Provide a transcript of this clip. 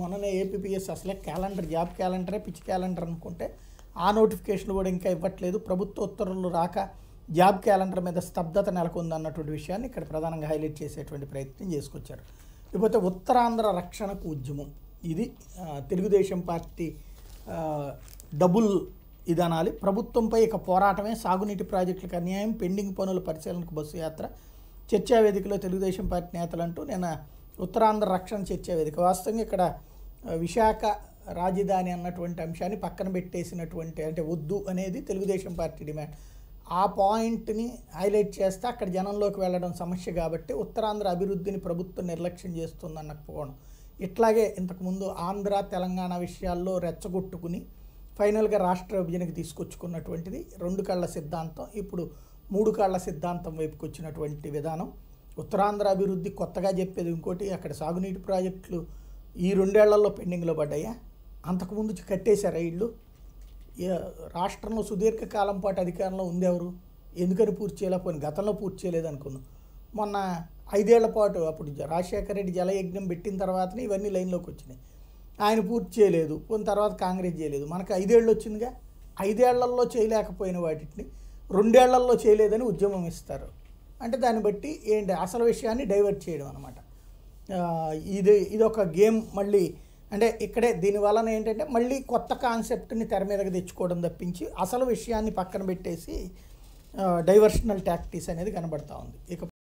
మొన్ననే ఏపీపీఎస్ అసలే calendar job క్యాలెండరే పిచ్చి క్యాలెండర్ అనుకుంటే ఆ నోటిఫికేషన్లు కూడా ఇంకా ఇవ్వట్లేదు ప్రభుత్వ ఉత్తర్వులు రాక జాబ్ క్యాలెండర్ మీద స్తబ్దత నెలకొంది అన్నటువంటి విషయాన్ని ఇక్కడ ప్రధానంగా హైలైట్ చేసేటువంటి ప్రయత్నం చేసుకొచ్చారు ఇకపోతే ఉత్తరాంధ్ర రక్షణకు ఉద్యమం ఇది తెలుగుదేశం పార్టీ డబుల్ ఇది అనాలి ప్రభుత్వంపై ఇక పోరాటమే సాగునీటి ప్రాజెక్టులకు అన్యాయం పెండింగ్ పనుల పరిశీలనకు బస్సు యాత్ర చర్చా వేదికలో తెలుగుదేశం పార్టీ నేతలంటూ నేను ఉత్తరాంధ్ర రక్షణ చర్చ వేదిక వాస్తవంగా ఇక్కడ విశాఖ రాజధాని అన్నటువంటి అంశాన్ని పక్కన పెట్టేసినటువంటి అంటే వద్దు అనేది తెలుగుదేశం పార్టీ డిమాండ్ ఆ పాయింట్ని హైలైట్ చేస్తే అక్కడ జనంలోకి వెళ్ళడం సమస్య కాబట్టి ఉత్తరాంధ్ర అభివృద్ధిని ప్రభుత్వం నిర్లక్ష్యం చేస్తుందన్న కోణం ఇట్లాగే ఇంతకుముందు ఆంధ్ర తెలంగాణ విషయాల్లో రెచ్చగొట్టుకుని ఫైనల్గా రాష్ట్ర విభజనకి తీసుకొచ్చుకున్నటువంటిది రెండు కళ్ళ సిద్ధాంతం ఇప్పుడు మూడు కాళ్ల సిద్ధాంతం వైపుకొచ్చినటువంటి విధానం ఉత్తరాంధ్ర అభివృద్ధి కొత్తగా చెప్పేది ఇంకోటి అక్కడ సాగునీటి ప్రాజెక్టులు ఈ రెండేళ్లలో పెండింగ్లో పడ్డాయా అంతకుముందు కట్టేశారా ఇళ్ళు రాష్ట్రంలో సుదీర్ఘకాలం పాటు అధికారంలో ఉందెవరు ఎందుకని పూర్తి చేయలేకపోయిన గతంలో పూర్తి అనుకున్నాం మొన్న ఐదేళ్ల పాటు అప్పుడు రాజశేఖర రెడ్డి జలయజ్ఞం పెట్టిన తర్వాతనే ఇవన్నీ లైన్లోకి వచ్చినాయి ఆయన పూర్తి చేయలేదు పోయిన తర్వాత కాంగ్రెస్ చేయలేదు మనకు ఐదేళ్ళు వచ్చిందిగా ఐదేళ్లలో చేయలేకపోయిన వాటిని రెండేళ్లలో చేయలేదని ఉద్యమం ఇస్తారు అంటే దాన్ని బట్టి ఏంటి అసలు విషయాన్ని డైవర్ట్ చేయడం అనమాట ఇది ఇదొక గేమ్ మళ్ళీ అంటే ఇక్కడే దీని వలన ఏంటంటే మళ్ళీ కొత్త కాన్సెప్ట్ని తెర మీదకి తెచ్చుకోవడం తప్పించి అసలు విషయాన్ని పక్కన పెట్టేసి డైవర్షనల్ ట్యాక్టీస్ అనేది కనబడతా ఉంది ఇక